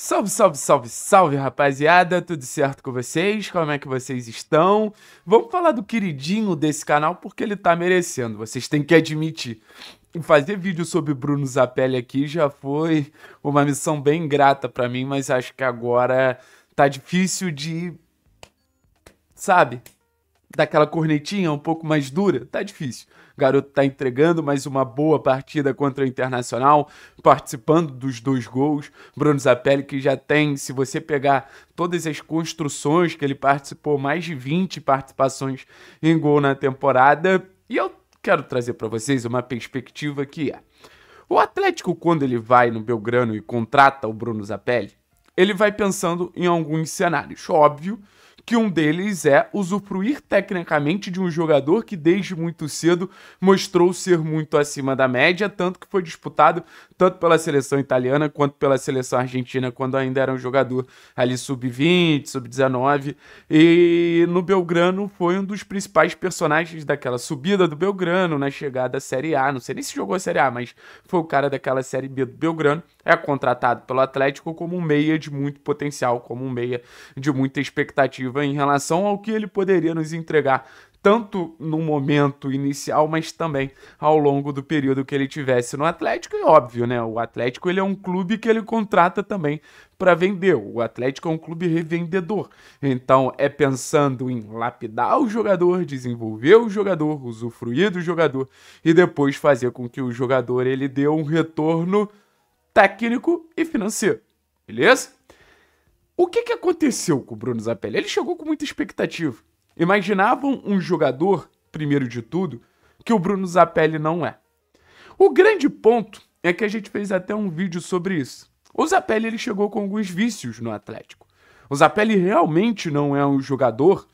Salve, salve, salve, salve, rapaziada! Tudo certo com vocês? Como é que vocês estão? Vamos falar do queridinho desse canal porque ele tá merecendo, vocês têm que admitir. Fazer vídeo sobre Bruno Zapelli aqui já foi uma missão bem ingrata para mim, mas acho que agora tá difícil de. Sabe? daquela cornetinha um pouco mais dura, tá difícil. O garoto tá entregando mais uma boa partida contra o Internacional, participando dos dois gols. Bruno Zapelli que já tem, se você pegar todas as construções que ele participou, mais de 20 participações em gol na temporada. E eu quero trazer para vocês uma perspectiva que é: o Atlético quando ele vai no Belgrano e contrata o Bruno Zapelli, ele vai pensando em alguns cenários. Óbvio, que um deles é usufruir tecnicamente de um jogador que desde muito cedo mostrou ser muito acima da média, tanto que foi disputado tanto pela seleção italiana quanto pela seleção argentina, quando ainda era um jogador ali sub-20, sub-19. E no Belgrano foi um dos principais personagens daquela subida do Belgrano, na chegada à Série A. Não sei nem se jogou a Série A, mas foi o cara daquela Série B do Belgrano. É contratado pelo Atlético como um meia de muito potencial, como um meia de muita expectativa em relação ao que ele poderia nos entregar tanto no momento inicial, mas também ao longo do período que ele tivesse no Atlético. E óbvio, né? O Atlético ele é um clube que ele contrata também para vender. O Atlético é um clube revendedor. Então é pensando em lapidar o jogador, desenvolver o jogador, usufruir do jogador e depois fazer com que o jogador ele dê um retorno técnico e financeiro. Beleza? O que, que aconteceu com o Bruno Zapelli? Ele chegou com muita expectativa. Imaginavam um jogador, primeiro de tudo, que o Bruno Zapelli não é. O grande ponto é que a gente fez até um vídeo sobre isso. O Zapelli ele chegou com alguns vícios no Atlético. O Zapelli realmente não é um jogador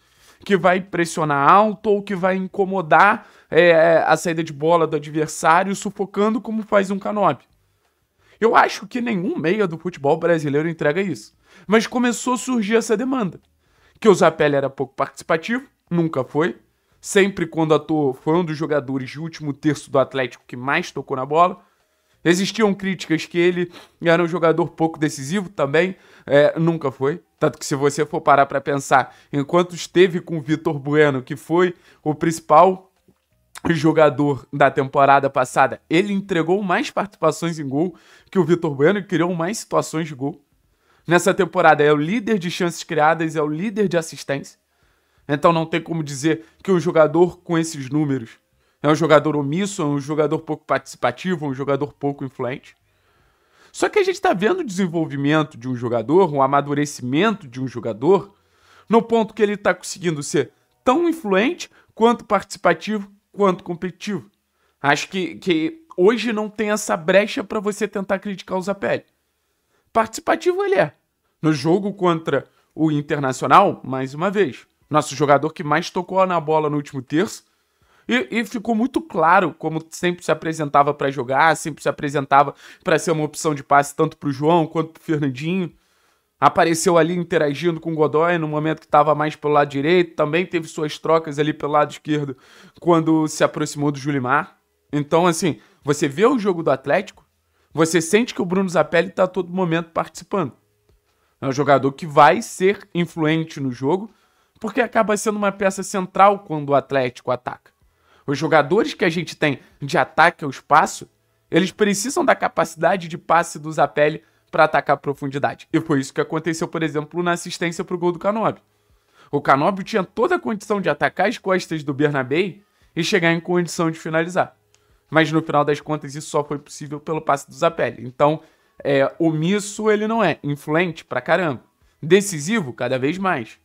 que vai pressionar alto ou que vai incomodar é, é a saída de bola do adversário, sufocando como faz um Canobi. Eu acho que nenhum meia do futebol brasileiro entrega isso. Mas começou a surgir essa demanda que o Zapelli era pouco participativo, nunca foi. Sempre quando atuou, foi um dos jogadores de último terço do Atlético que mais tocou na bola. Existiam críticas que ele era um jogador pouco decisivo também, é, nunca foi. Tanto que se você for parar para pensar, enquanto esteve com o Vitor Bueno, que foi o principal jogador da temporada passada, ele entregou mais participações em gol que o Vitor Bueno e criou mais situações de gol nessa temporada. É o líder de chances criadas, é o líder de assistência. Então não tem como dizer que um jogador com esses números é um jogador omisso, é um jogador pouco participativo, é um jogador pouco influente. Só que a gente está vendo o desenvolvimento de um jogador, o um amadurecimento de um jogador, no ponto que ele está conseguindo ser tão influente quanto participativo, quanto competitivo. Acho que, que hoje não tem essa brecha para você tentar criticar o Zapelli participativo ele é. No jogo contra o Internacional, mais uma vez, nosso jogador que mais tocou na bola no último terço. E, e ficou muito claro como sempre se apresentava para jogar, sempre se apresentava para ser uma opção de passe tanto para o João quanto para o Fernandinho. Apareceu ali interagindo com o Godoy no momento que estava mais pelo lado direito, também teve suas trocas ali pelo lado esquerdo quando se aproximou do Julimar. Então, assim, você vê o jogo do Atlético você sente que o Bruno Zapelli está a todo momento participando. É um jogador que vai ser influente no jogo, porque acaba sendo uma peça central quando o Atlético ataca. Os jogadores que a gente tem de ataque ao espaço, eles precisam da capacidade de passe do Zapelli para atacar a profundidade. E foi isso que aconteceu, por exemplo, na assistência para o gol do Canobi. O Canobi tinha toda a condição de atacar as costas do Bernabei e chegar em condição de finalizar mas no final das contas isso só foi possível pelo passe do Zapelli. Então, é, omisso ele não é, influente pra caramba. Decisivo, cada vez mais.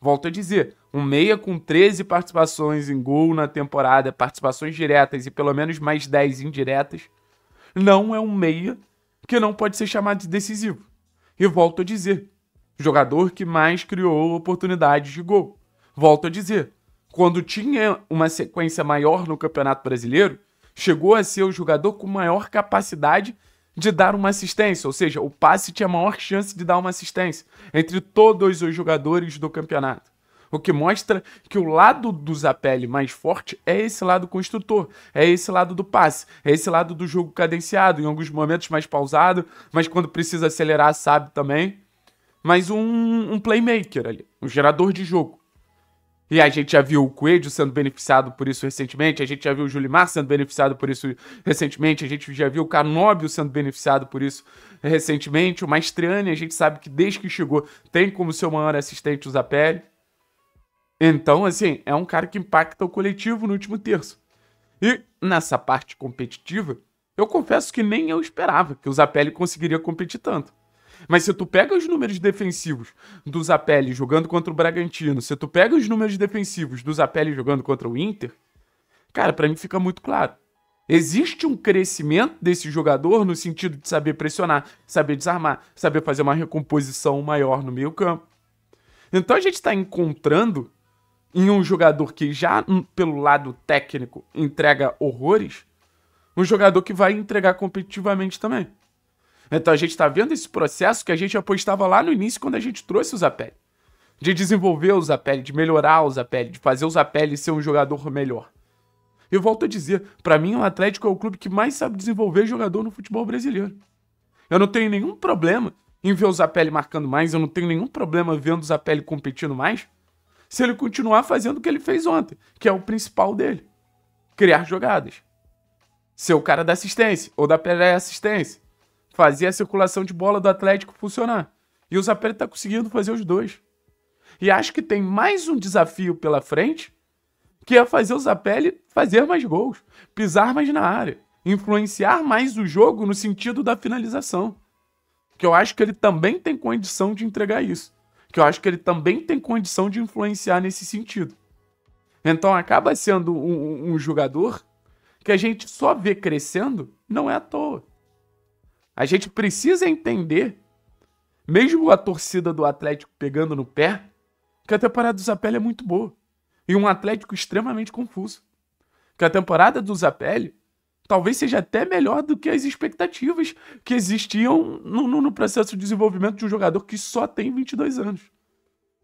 Volto a dizer, um meia com 13 participações em gol na temporada, participações diretas e pelo menos mais 10 indiretas, não é um meia que não pode ser chamado de decisivo. E volto a dizer, jogador que mais criou oportunidades de gol. Volto a dizer, quando tinha uma sequência maior no Campeonato Brasileiro, chegou a ser o jogador com maior capacidade de dar uma assistência, ou seja, o passe tinha maior chance de dar uma assistência entre todos os jogadores do campeonato. O que mostra que o lado do Zapelli mais forte é esse lado construtor, é esse lado do passe, é esse lado do jogo cadenciado, em alguns momentos mais pausado, mas quando precisa acelerar sabe também. Mas um, um playmaker ali, um gerador de jogo. E a gente já viu o Coelho sendo beneficiado por isso recentemente, a gente já viu o Julimar sendo beneficiado por isso recentemente, a gente já viu o Canóbio sendo beneficiado por isso recentemente, o Maestriani, a gente sabe que desde que chegou tem como seu maior assistente o Zapelli. Então, assim, é um cara que impacta o coletivo no último terço. E nessa parte competitiva, eu confesso que nem eu esperava que o Zapelli conseguiria competir tanto. Mas se tu pega os números defensivos do Zapelli jogando contra o Bragantino, se tu pega os números defensivos do Zapelli jogando contra o Inter, cara, para mim fica muito claro. Existe um crescimento desse jogador no sentido de saber pressionar, saber desarmar, saber fazer uma recomposição maior no meio campo. Então a gente está encontrando em um jogador que já hum, pelo lado técnico entrega horrores, um jogador que vai entregar competitivamente também. Então a gente está vendo esse processo que a gente apostava lá no início quando a gente trouxe o Zapelli. De desenvolver o Zapelli, de melhorar o Zapelli, de fazer o Zapelli ser um jogador melhor. Eu volto a dizer, para mim o Atlético é o clube que mais sabe desenvolver jogador no futebol brasileiro. Eu não tenho nenhum problema em ver o Zapelli marcando mais, eu não tenho nenhum problema vendo o Zapelli competindo mais, se ele continuar fazendo o que ele fez ontem, que é o principal dele, criar jogadas ser o cara da assistência ou da pré-assistência fazer a circulação de bola do Atlético funcionar. E o Zapelli está conseguindo fazer os dois. E acho que tem mais um desafio pela frente, que é fazer o Zapelli fazer mais gols, pisar mais na área, influenciar mais o jogo no sentido da finalização. Que eu acho que ele também tem condição de entregar isso. Que eu acho que ele também tem condição de influenciar nesse sentido. Então acaba sendo um, um jogador que a gente só vê crescendo, não é à toa. A gente precisa entender, mesmo a torcida do Atlético pegando no pé, que a temporada do Zapelli é muito boa. E um Atlético extremamente confuso. Que a temporada do Zapelli talvez seja até melhor do que as expectativas que existiam no, no, no, processo de desenvolvimento de um jogador que só tem 22 anos.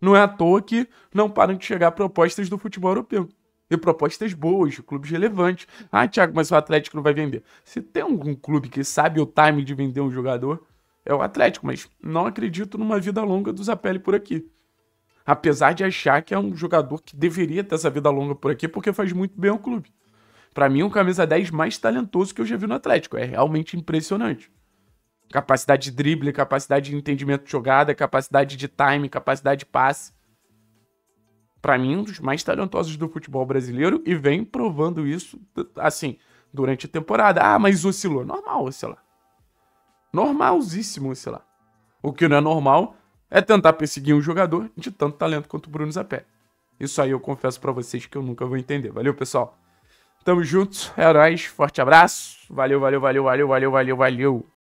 Não é à toa que não param de chegar propostas do futebol europeu. E propostas boas, clubes relevantes. Ah, Thiago, mas o Atlético não vai vender. Se tem algum clube que sabe o time de vender um jogador, é o Atlético, mas não acredito numa vida longa do Zapelli por aqui. Apesar de achar que é um jogador que deveria ter essa vida longa por aqui, porque faz muito bem ao clube. Para mim, é um camisa 10 mais talentoso que eu já vi no Atlético. É realmente impressionante. Capacidade de drible, capacidade de entendimento de jogada, capacidade de time, capacidade de passe para mim, um dos mais talentosos do futebol brasileiro e vem provando isso, assim, durante a temporada. Ah, mas oscilou. Normal oscilar. Normalzíssimo oscilar. O que não é normal é tentar perseguir um jogador de tanto talento quanto o Bruno Zapé. Isso aí eu confesso para vocês que eu nunca vou entender. Valeu, pessoal. Tamo junto, é nóis, forte abraço. Valeu, valeu, valeu, valeu, valeu, valeu, valeu.